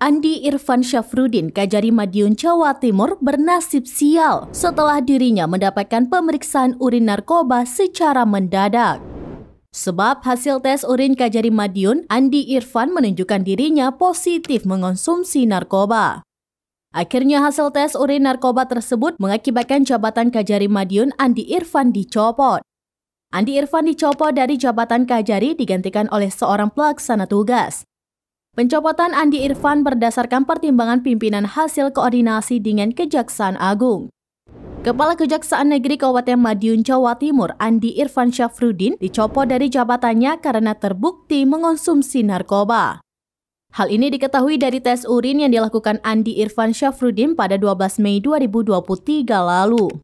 Andi Irfan Syafrudin, Kajari Madiun, Jawa Timur bernasib sial setelah dirinya mendapatkan pemeriksaan urin narkoba secara mendadak. Sebab hasil tes urin Kajari Madiun, Andi Irfan menunjukkan dirinya positif mengonsumsi narkoba. Akhirnya hasil tes urin narkoba tersebut mengakibatkan jabatan Kajari Madiun Andi Irfan dicopot. Andi Irfan dicopot dari jabatan Kajari digantikan oleh seorang pelaksana tugas. Pencopotan Andi Irfan berdasarkan pertimbangan pimpinan hasil koordinasi dengan Kejaksaan Agung. Kepala Kejaksaan Negeri Kabupaten Madiun, Jawa Timur, Andi Irfan Syafrudin, dicopot dari jabatannya karena terbukti mengonsumsi narkoba. Hal ini diketahui dari tes urin yang dilakukan Andi Irfan Syafrudin pada 12 Mei 2023 lalu.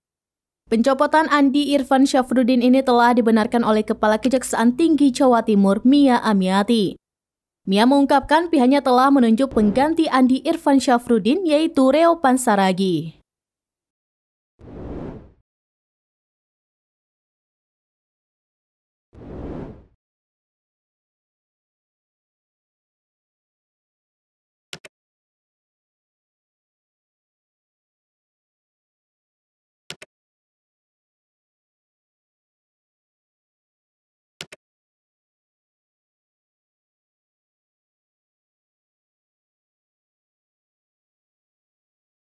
Pencopotan Andi Irfan Syafrudin ini telah dibenarkan oleh Kepala Kejaksaan Tinggi Jawa Timur, Mia Amiati. Mia mengungkapkan pihaknya telah menunjuk pengganti Andi Irfan Syafruddin yaitu Reo Pansaragi.